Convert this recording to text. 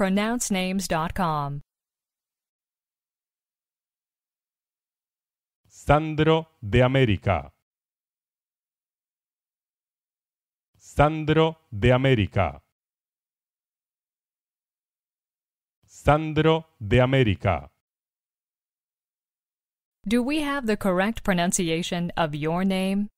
pronouncenames.com. Sandro de América. Sandro de América. Sandro de América. Do we have the correct pronunciation of your name?